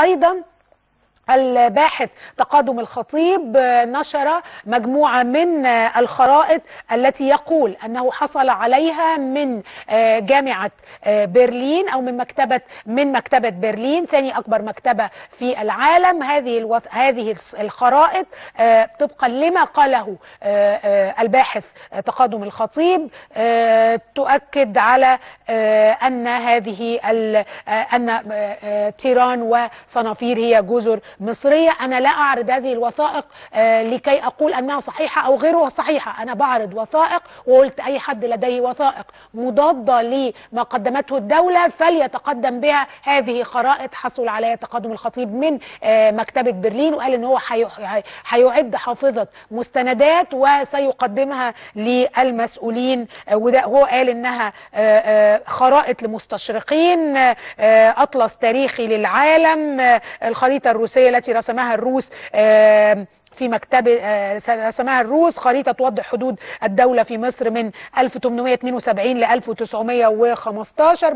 أيضا الباحث تقادم الخطيب نشر مجموعة من الخرائط التي يقول أنه حصل عليها من آه، جامعة آه، برلين أو من مكتبة من مكتبة برلين ثاني أكبر مكتبة في العالم هذه هذه الخرائط آه، طبقا لما قاله الباحث تقادم الخطيب تؤكد على أن هذه ال... أن تيران وصنافير هي جزر مصرية أنا لا أعرض هذه الوثائق آه، لكي أقول أنها صحيحة أو غيرها صحيحة أنا بعرض وثائق وقلت أي حد لديه وثائق مضادة لما قدمته الدولة فليتقدم بها هذه خرائط حصل عليها تقدم الخطيب من آه، مكتبة برلين وقال أن هو هيعد حافظة مستندات وسيقدمها للمسؤولين آه، وده هو قال أنها خرائط لمستشرقين أطلس تاريخي للعالم الخريطة الروسية التي رسمها الروس في مكتب آه، رسمها الروس خريطة توضح حدود الدولة في مصر من 1872 ل 1915